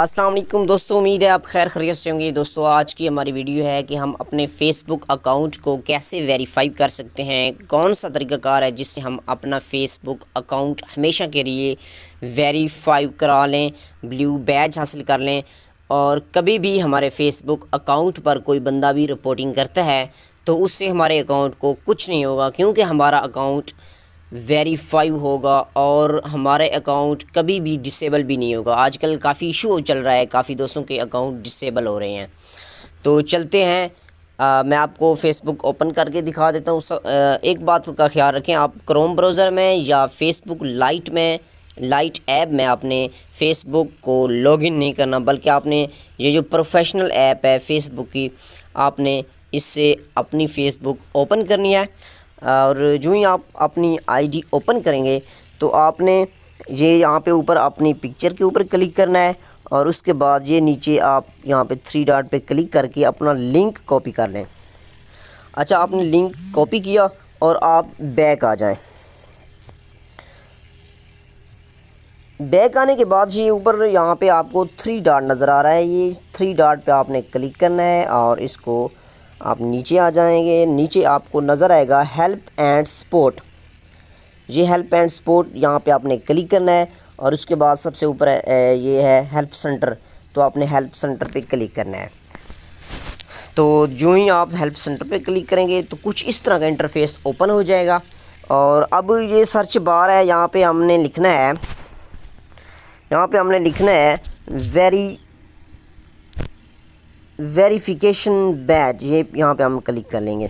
अस्सलाम वालेकुम दोस्तों उम्मीद है आप खैर खरीत से होंगे दोस्तों आज की हमारी वीडियो है कि हम अपने फेसबुक अकाउंट को कैसे वेरीफाई कर सकते हैं कौन सा तरीक़ाकार है जिससे हम अपना फेसबुक अकाउंट हमेशा के लिए वेरीफाई करा लें ब्लू बैज हासिल कर लें और कभी भी हमारे फेसबुक अकाउंट पर कोई बंदा भी रिपोर्टिंग करता है तो उससे हमारे अकाउंट को कुछ नहीं होगा क्योंकि हमारा अकाउंट वेरीफाई होगा और हमारे अकाउंट कभी भी डिसेबल भी नहीं होगा आजकल काफ़ी इशू चल रहा है काफ़ी दोस्तों के अकाउंट डिसेबल हो रहे हैं तो चलते हैं आ, मैं आपको फेसबुक ओपन करके दिखा देता हूँ एक बात का ख्याल रखें आप क्रोम ब्राउज़र में या फेसबुक लाइट में लाइट ऐप में आपने फेसबुक को लॉगिन नहीं करना बल्कि आपने ये जो प्रोफेशनल ऐप है फेसबुक की आपने इससे अपनी फेसबुक ओपन करनी है और जो ही आप अपनी आईडी ओपन करेंगे तो आपने ये यहाँ पे ऊपर अपनी पिक्चर के ऊपर क्लिक करना है और उसके बाद ये नीचे आप यहाँ पे थ्री डॉट पे क्लिक करके अपना लिंक कॉपी कर लें अच्छा आपने लिंक कॉपी किया और आप बैक आ जाएं बैक आने के बाद ये ऊपर यहाँ पे आपको थ्री डॉट नज़र आ रहा है ये थ्री डॉट पे आपने क्लिक करना है और इसको आप नीचे आ जाएंगे नीचे आपको नज़र आएगा हेल्प एंड सपोर्ट ये हेल्प एंड सपोर्ट यहाँ पे आपने क्लिक करना है और उसके बाद सबसे ऊपर ये है हेल्प सेंटर तो आपने हेल्प सेंटर पे क्लिक करना है तो जो ही आप हेल्प सेंटर पे क्लिक करेंगे तो कुछ इस तरह का इंटरफेस ओपन हो जाएगा और अब ये सर्च बार है यहाँ पर हमने लिखना है यहाँ पर हमने लिखना है वेरी वेरिफिकेशन बैच ये यहाँ पे हम क्लिक कर लेंगे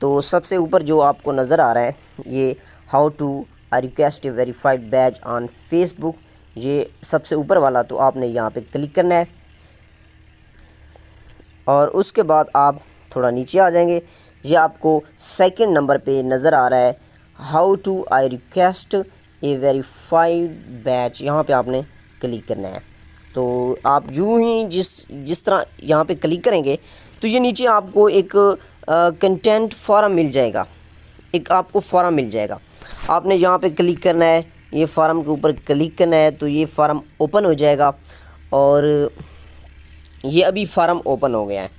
तो सबसे ऊपर जो आपको नज़र आ रहा है ये how to I request a verified badge on Facebook ये सबसे ऊपर वाला तो आपने यहाँ पे क्लिक करना है और उसके बाद आप थोड़ा नीचे आ जाएंगे ये आपको सेकंड नंबर पे नज़र आ रहा है how to I request a verified badge यहाँ पे आपने क्लिक करना है तो आप यूँ ही जिस जिस तरह यहाँ पे क्लिक करेंगे तो ये नीचे आपको एक कंटेंट फॉर्म मिल जाएगा एक आपको फॉर्म मिल जाएगा आपने यहाँ पे क्लिक करना है ये फार्म के ऊपर क्लिक करना है तो ये फार्म ओपन हो जाएगा और ये अभी फार्म ओपन हो गया है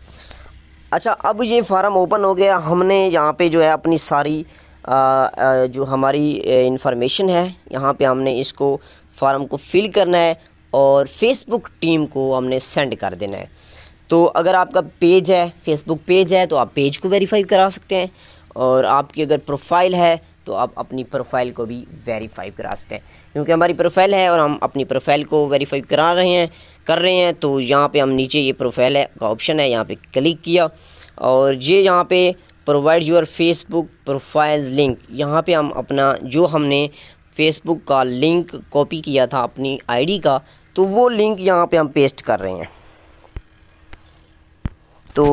अच्छा अब ये फार्म ओपन हो गया हमने यहाँ पे जो है अपनी सारी आ, आ, जो हमारी इंफॉर्मेशन है यहाँ पे हमने इसको फार्म को फिल करना है और फेसबुक टीम को हमने सेंड कर देना है तो अगर आपका पेज है फेसबुक पेज है तो आप पेज को वेरीफाई करा सकते हैं और आपकी अगर प्रोफाइल है तो आप अपनी प्रोफाइल को भी वेरीफाई करा सकते हैं क्योंकि हमारी प्रोफाइल है और हम अपनी प्रोफाइल को वेरीफाई करा रहे हैं कर रहे हैं तो यहाँ पे हम नीचे ये प्रोफाइल है का ऑप्शन है यहाँ पे क्लिक किया और ये यहाँ पे provide your Facebook profile link यहाँ पे हम अपना जो हमने फेसबुक का लिंक कॉपी किया था अपनी आईडी का तो वो लिंक यहाँ पे हम पेस्ट कर रहे हैं तो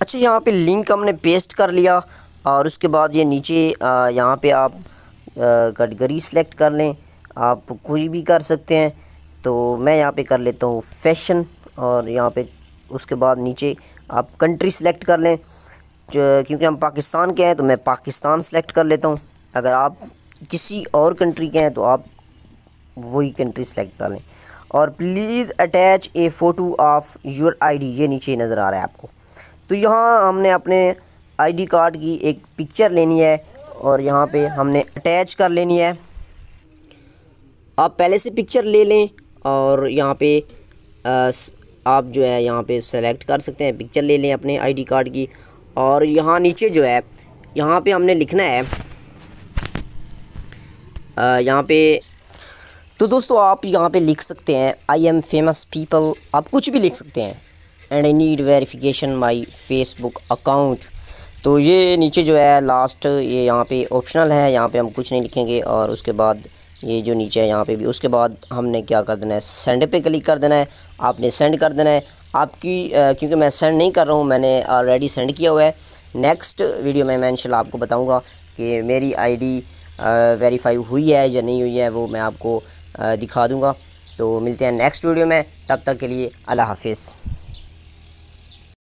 अच्छा यहाँ पे लिंक हमने पेस्ट कर लिया और उसके बाद ये नीचे यहाँ पे आप कैटेगरी सेलेक्ट कर लें आप कोई भी कर सकते हैं तो मैं यहाँ पे कर लेता हूँ फैशन और यहाँ पे उसके बाद नीचे आप कंट्री सेलेक्ट कर लें क्योंकि हम पाकिस्तान के हैं तो मैं पाकिस्तान सेलेक्ट कर लेता हूँ अगर आप किसी और कंट्री के हैं तो आप वही कंट्री सेलेक्ट कर लें और please attach a photo of your ID ये नीचे नज़र आ रहा है आपको तो यहाँ हमने अपने आईडी कार्ड की एक पिक्चर लेनी है और यहाँ पे हमने अटैच कर लेनी है आप पहले से पिक्चर ले लें और यहाँ पे आ, आप जो है यहाँ पे सेलेक्ट कर सकते हैं पिक्चर ले लें अपने आईडी कार्ड की और यहाँ नीचे जो है यहाँ पे हमने लिखना है यहाँ पे तो दोस्तों आप यहाँ पे लिख सकते हैं आई एम फेमस पीपल आप कुछ भी लिख सकते हैं and I need verification my Facebook account तो ये नीचे जो है लास्ट ये यहाँ पे ऑप्शनल है यहाँ पे हम कुछ नहीं लिखेंगे और उसके बाद ये जो नीचे है यहाँ पे भी उसके बाद हमने क्या कर देना है सेंड पे क्लिक कर देना है आपने सेंड कर देना है आपकी आ, क्योंकि मैं सेंड नहीं कर रहा हूँ मैंने ऑलरेडी सेंड किया हुआ है नेक्स्ट वीडियो में मैं इनशाला आपको बताऊँगा कि मेरी आईडी वेरीफाई हुई है या नहीं हुई है वो मैं आपको आ, दिखा दूँगा तो मिलते हैं नेक्स्ट वीडियो में तब तक के लिए अल्लाह हाफिज़